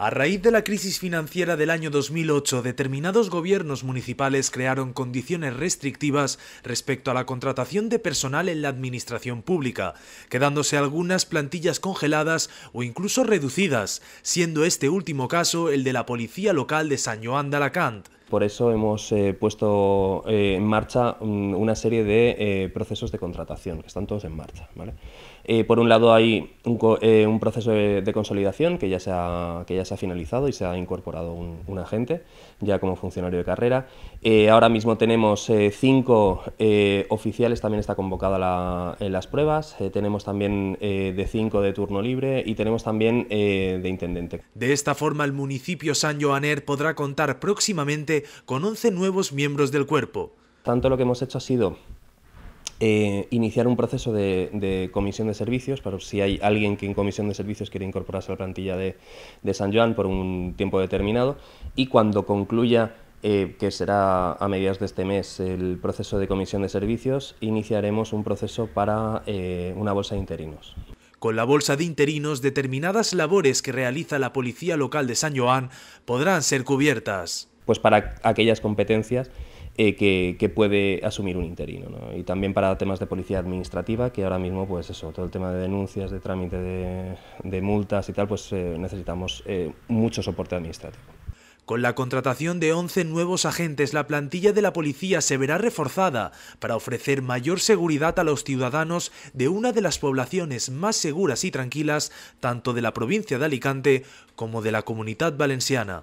A raíz de la crisis financiera del año 2008, determinados gobiernos municipales crearon condiciones restrictivas respecto a la contratación de personal en la administración pública, quedándose algunas plantillas congeladas o incluso reducidas, siendo este último caso el de la Policía Local de San Joan Alacant. Por eso hemos eh, puesto eh, en marcha mm, una serie de eh, procesos de contratación, que están todos en marcha. por un lado hay un, proceso de, consolidación que ya, se ha, que ya se ha finalizado y se ha incorporado un, agente ya como funcionario de carrera. ahora mismo tenemos cinco oficiales, también está convocada en las pruebas. tenemos también de cinco de turno libre y tenemos también de intendente. De esta forma el municipio San Joaner podrá contar próximamente con 11 nuevos miembros del cuerpo. Tanto lo que hemos hecho ha sido eh, iniciar un proceso de, comisión de servicios, para si hay alguien que en comisión de servicios quiere incorporarse a la plantilla de, San Joan por un tiempo determinado, y cuando concluya, eh, que será a mediados de este mes, el proceso de comisión de servicios, iniciaremos un proceso para eh, una bolsa de interinos. Con la bolsa de interinos, determinadas labores que realiza la Policía Local de San Joan podrán ser cubiertas pues para aquellas competencias eh, que, puede asumir un interino. Y también para temas de policía administrativa, que ahora mismo, pues eso, todo el tema de denuncias, de trámite de, multas y tal, pues eh, necesitamos eh, mucho soporte administrativo. Con la contratación de 11 nuevos agentes, la plantilla de la policía se verá reforzada para ofrecer mayor seguridad a los ciudadanos de una de las poblaciones más seguras y tranquilas, tanto de la provincia de Alicante como de la comunidad valenciana.